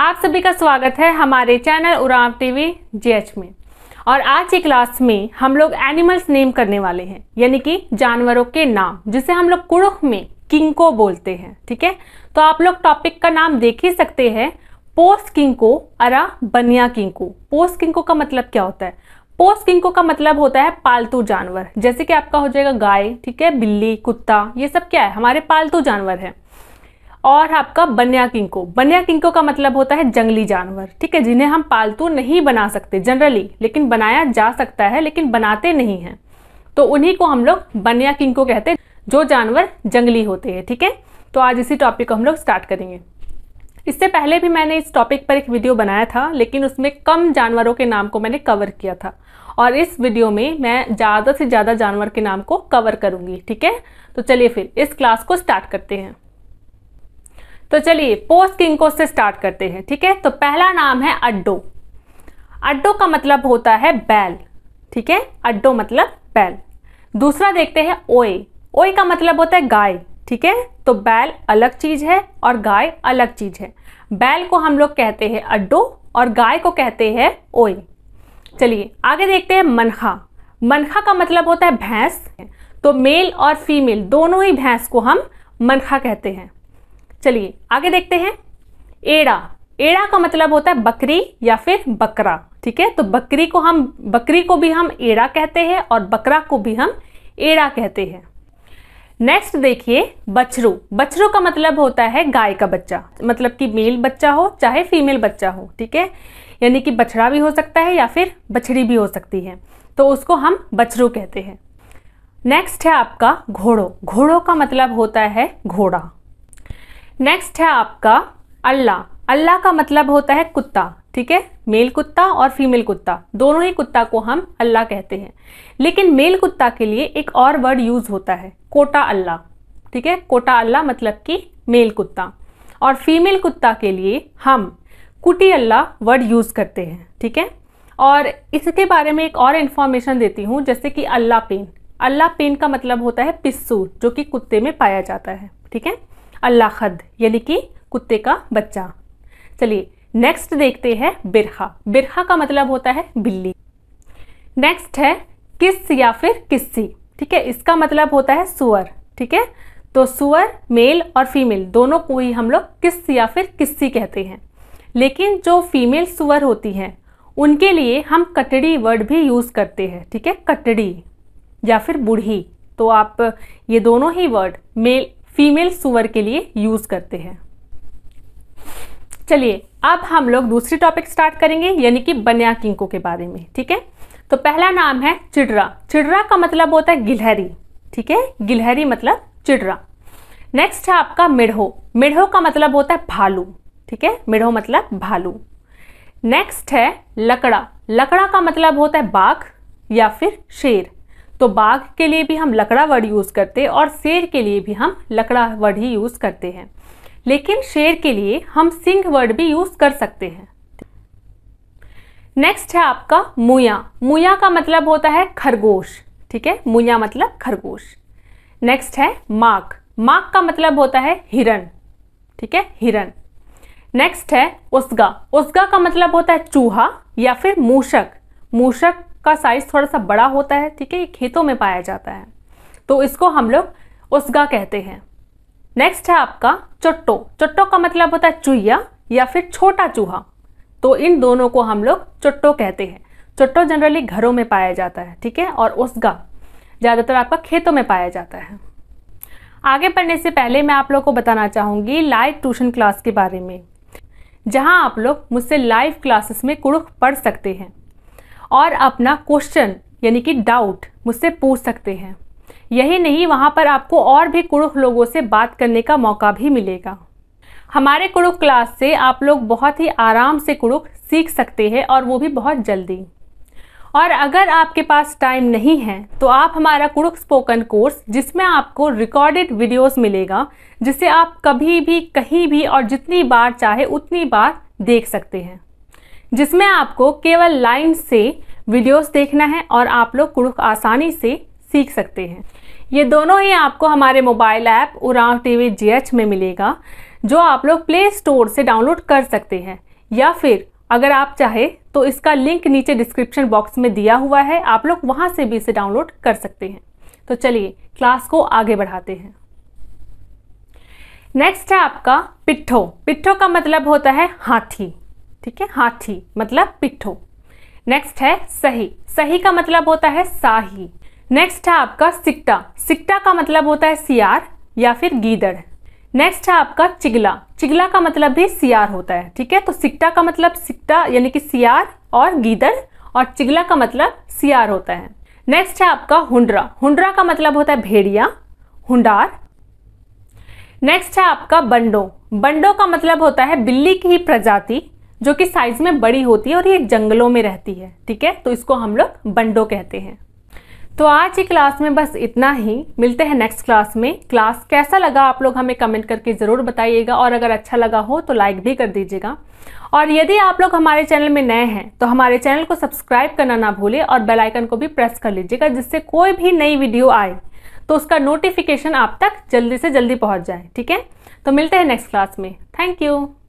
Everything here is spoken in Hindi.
आप सभी का स्वागत है हमारे चैनल उराव टीवी जीएच में और आज की क्लास में हम लोग एनिमल्स नेम करने वाले हैं यानी कि जानवरों के नाम जिसे हम लोग कुड़ुख में किंको बोलते हैं ठीक है तो आप लोग टॉपिक का नाम देख ही सकते हैं पोस्ट किंको अरा बनिया किंको पोस्ट किंको का मतलब क्या होता है पोस्ट किंको का मतलब होता है पालतू जानवर जैसे कि आपका हो जाएगा गाय ठीक है बिल्ली कुत्ता ये सब क्या है हमारे पालतू जानवर है और आपका बन्या किंको बन्या किंको का मतलब होता है जंगली जानवर ठीक है जिन्हें हम पालतू नहीं बना सकते जनरली लेकिन बनाया जा सकता है लेकिन बनाते नहीं हैं तो उन्हीं को हम लोग बन्या किंको कहते हैं जो जानवर जंगली होते हैं ठीक है थीके? तो आज इसी टॉपिक को हम लोग स्टार्ट करेंगे इससे पहले भी मैंने इस टॉपिक पर एक वीडियो बनाया था लेकिन उसमें कम जानवरों के नाम को मैंने कवर किया था और इस वीडियो में मैं ज़्यादा से ज़्यादा जानवर के नाम को कवर करूँगी ठीक है तो चलिए फिर इस क्लास को स्टार्ट करते हैं तो चलिए पोस्ट को से स्टार्ट करते हैं ठीक है तो पहला नाम है अड्डो अड्डो का मतलब होता है बैल ठीक है अड्डो मतलब बैल दूसरा देखते हैं ओए ओए का मतलब होता है गाय ठीक है तो बैल अलग चीज़ है और गाय अलग चीज़ है बैल को हम लोग कहते हैं अड्डो और गाय को कहते हैं ओए चलिए आगे देखते हैं मनखा मनखा का मतलब होता है भैंस तो मेल और फीमेल दोनों ही भैंस को हम मनखा कहते हैं चलिए आगे देखते हैं एड़ा एड़ा का मतलब होता है बकरी या फिर बकरा ठीक है तो बकरी को हम बकरी को भी हम एड़ा कहते हैं और बकरा को भी हम एड़ा कहते हैं नेक्स्ट देखिए बछरू बछरू का मतलब होता है गाय का बच्चा मतलब कि मेल बच्चा हो चाहे फीमेल बच्चा हो ठीक है यानी कि बछड़ा भी हो सकता है या फिर बछड़ी भी हो सकती है तो उसको हम बछरू कहते हैं नेक्स्ट है आपका घोड़ो घोड़ों का मतलब होता है घोड़ा नेक्स्ट है आपका अल्लाह अल्लाह का मतलब होता है कुत्ता ठीक है मेल कुत्ता और फीमेल कुत्ता दोनों ही कुत्ता को हम अल्लाह कहते हैं लेकिन मेल कुत्ता के लिए एक और वर्ड यूज होता है कोटा अल्लाह ठीक है कोटा अल्लाह मतलब कि मेल कुत्ता और फीमेल कुत्ता के लिए हम कुटी अल्लाह वर्ड यूज करते हैं ठीक है और इसके बारे में एक और इन्फॉर्मेशन देती हूँ जैसे कि अल्लाह पेन अल्लाह पेन का मतलब होता है पिस्सू जो कि कुत्ते में पाया जाता है ठीक है अल्लाखद यानी कि कुत्ते का बच्चा चलिए नेक्स्ट देखते हैं बिरहा बिरहा का मतलब होता है बिल्ली नेक्स्ट है किस या फिर किस्सी ठीक है इसका मतलब होता है सुअर ठीक है तो सुअर मेल और फीमेल दोनों को ही हम लोग किस या फिर किस्सी कहते हैं लेकिन जो फीमेल सुअर होती हैं उनके लिए हम कटड़ी वर्ड भी यूज़ करते हैं ठीक है कटड़ी या फिर बूढ़ी तो आप ये दोनों ही वर्ड मेल फीमेल सुअर के लिए यूज करते हैं चलिए अब हम लोग दूसरी टॉपिक स्टार्ट करेंगे यानी कि बन्या किंको के बारे में ठीक है तो पहला नाम है चिडरा चिडरा का मतलब होता है गिलहरी ठीक है गिलहरी मतलब चिडरा नेक्स्ट है आपका मिढ़ो मिढ़ो का मतलब होता है भालू ठीक है मिढ़ो मतलब भालू नेक्स्ट है लकड़ा लकड़ा का मतलब होता है बाघ या फिर शेर तो बाघ के लिए भी हम लकड़ा वर्ड यूज़ करते हैं और शेर के लिए भी हम लकड़ा वर्ड ही यूज़ करते हैं लेकिन शेर के लिए हम सिंह वर्ड भी यूज़ कर सकते हैं नेक्स्ट है आपका मुया मुया का मतलब होता है खरगोश ठीक है मुया मतलब खरगोश नेक्स्ट है माक माक का मतलब होता है हिरण ठीक है हिरण नेक्स्ट है उसगा उसगा का मतलब होता है चूहा या फिर मूषक मूषक का साइज़ थोड़ा सा बड़ा होता है ठीक है ये खेतों में पाया जाता है तो इसको हम लोग उसगा कहते हैं नेक्स्ट है आपका चुट्टो चुट्टो का मतलब होता है चूहिया या फिर छोटा चूहा तो इन दोनों को हम लोग चुट्टो कहते हैं चुट्टो जनरली घरों में पाया जाता है ठीक है और उसगा ज़्यादातर आपका खेतों में पाया जाता है आगे पढ़ने से पहले मैं आप लोग को बताना चाहूंगी लाइव ट्यूशन क्लास के बारे में जहां आप लोग मुझसे लाइव क्लासेस में कुड़ुख पढ़ सकते हैं और अपना क्वेश्चन यानी कि डाउट मुझसे पूछ सकते हैं यही नहीं वहाँ पर आपको और भी कुड़ुख लोगों से बात करने का मौका भी मिलेगा हमारे कुड़ुख क्लास से आप लोग बहुत ही आराम से कुड़ुख सीख सकते हैं और वो भी बहुत जल्दी और अगर आपके पास टाइम नहीं है तो आप हमारा कुड़ुख स्पोकन कोर्स जिसमें आपको रिकॉर्डेड वीडियोस मिलेगा जिसे आप कभी भी कहीं भी और जितनी बार चाहे उतनी बार देख सकते हैं जिसमें आपको केवल लाइन से वीडियोस देखना है और आप लोग कुड़ुक आसानी से सीख सकते हैं ये दोनों ही आपको हमारे mobile app T TV GH में मिलेगा जो आप लोग प्ले स्टोर से डाउनलोड कर सकते हैं या फिर अगर आप चाहे तो इसका लिंक नीचे डिस्क्रिप्शन बॉक्स में दिया हुआ है आप लोग वहाँ से भी इसे डाउनलोड कर सकते हैं तो चलिए क्लास को आगे बढ़ाते हैं नेक्स्ट है आपका पिट्ठो पिट्ठो का मतलब होता है हाथी ठीक है हाथी मतलब पिट्ठू नेक्स्ट है सही सही का मतलब होता है साही नेक्स्ट है आपका सिक्टा सिक्टा का मतलब होता है सियार या फिर गीदड़ नेक्स्ट है आपका चिगला चिगला का मतलब भी सियार होता है ठीक है तो सिक्टा का मतलब सिक्टा यानी कि सियार और गीदड़ और चिगला का मतलब सियार होता है नेक्स्ट है आपका हुंडरा हुंडरा का मतलब होता है भेड़िया हुंडार नेक्स्ट है आपका बंडो बंडो का मतलब होता है बिल्ली की ही प्रजाति जो कि साइज में बड़ी होती है और ये जंगलों में रहती है ठीक है तो इसको हम लोग बंडो कहते हैं तो आज की क्लास में बस इतना ही मिलते हैं नेक्स्ट क्लास में क्लास कैसा लगा आप लोग हमें कमेंट करके ज़रूर बताइएगा और अगर अच्छा लगा हो तो लाइक भी कर दीजिएगा और यदि आप लोग हमारे चैनल में नए हैं तो हमारे चैनल को सब्सक्राइब करना ना भूलें और बेल आइकन को भी प्रेस कर लीजिएगा जिससे कोई भी नई वीडियो आए तो उसका नोटिफिकेशन आप तक जल्दी से जल्दी पहुँच जाए ठीक है तो मिलते हैं नेक्स्ट क्लास में थैंक यू